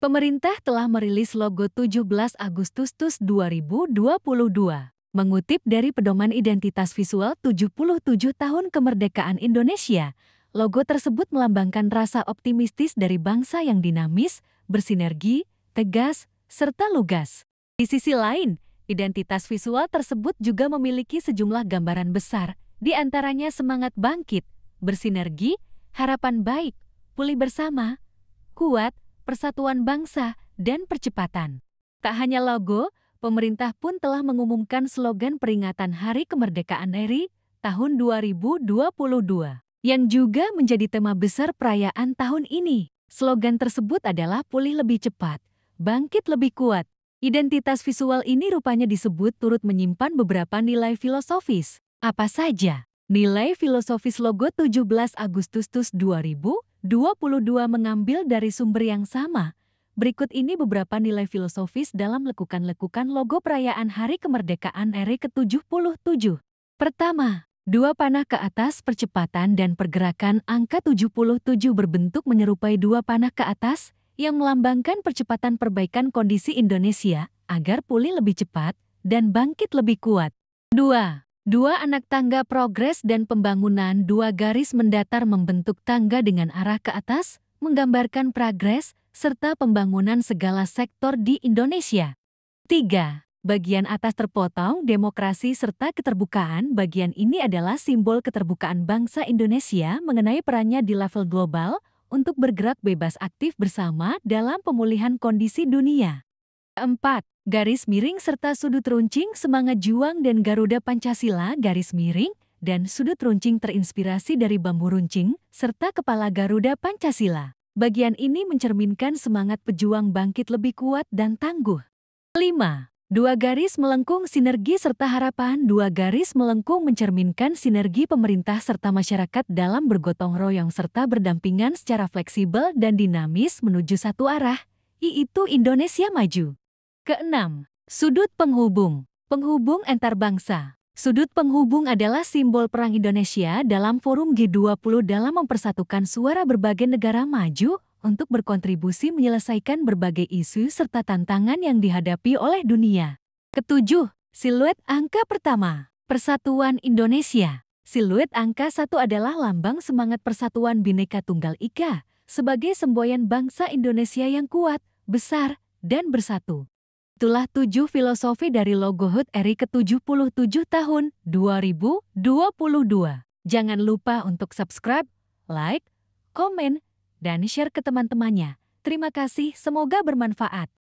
Pemerintah telah merilis logo 17 Agustus 2022. Mengutip dari Pedoman Identitas Visual 77 Tahun Kemerdekaan Indonesia, logo tersebut melambangkan rasa optimistis dari bangsa yang dinamis, bersinergi, tegas, serta lugas. Di sisi lain, identitas visual tersebut juga memiliki sejumlah gambaran besar, di antaranya semangat bangkit, bersinergi, harapan baik, pulih bersama, kuat, persatuan bangsa, dan percepatan. Tak hanya logo, pemerintah pun telah mengumumkan slogan peringatan Hari Kemerdekaan RI tahun 2022 yang juga menjadi tema besar perayaan tahun ini. Slogan tersebut adalah pulih lebih cepat, bangkit lebih kuat. Identitas visual ini rupanya disebut turut menyimpan beberapa nilai filosofis. Apa saja? Nilai filosofis logo 17 Agustus 2000 22 mengambil dari sumber yang sama. Berikut ini beberapa nilai filosofis dalam lekukan-lekukan logo perayaan Hari Kemerdekaan RI ke-77. Pertama, dua panah ke atas percepatan dan pergerakan angka 77 berbentuk menyerupai dua panah ke atas yang melambangkan percepatan perbaikan kondisi Indonesia agar pulih lebih cepat dan bangkit lebih kuat. 2. Dua anak tangga progres dan pembangunan dua garis mendatar membentuk tangga dengan arah ke atas, menggambarkan progres, serta pembangunan segala sektor di Indonesia. Tiga, Bagian atas terpotong demokrasi serta keterbukaan. Bagian ini adalah simbol keterbukaan bangsa Indonesia mengenai perannya di level global untuk bergerak bebas aktif bersama dalam pemulihan kondisi dunia. Empat garis miring serta sudut runcing semangat juang dan Garuda Pancasila garis miring dan sudut runcing terinspirasi dari bambu runcing serta kepala Garuda Pancasila. Bagian ini mencerminkan semangat pejuang bangkit lebih kuat dan tangguh. 5. Dua garis melengkung sinergi serta harapan Dua garis melengkung mencerminkan sinergi pemerintah serta masyarakat dalam bergotong royong serta berdampingan secara fleksibel dan dinamis menuju satu arah, yaitu Indonesia maju. Keenam, sudut penghubung. Penghubung antar bangsa. Sudut penghubung adalah simbol perang Indonesia dalam forum G20 dalam mempersatukan suara berbagai negara maju untuk berkontribusi menyelesaikan berbagai isu serta tantangan yang dihadapi oleh dunia. Ketujuh, siluet angka pertama. Persatuan Indonesia. Siluet angka satu adalah lambang semangat persatuan Bhinneka Tunggal Ika sebagai semboyan bangsa Indonesia yang kuat, besar, dan bersatu itulah tujuh filosofi dari Logohut Eri ke-77 tahun 2022. Jangan lupa untuk subscribe, like, komen, dan share ke teman-temannya. Terima kasih, semoga bermanfaat.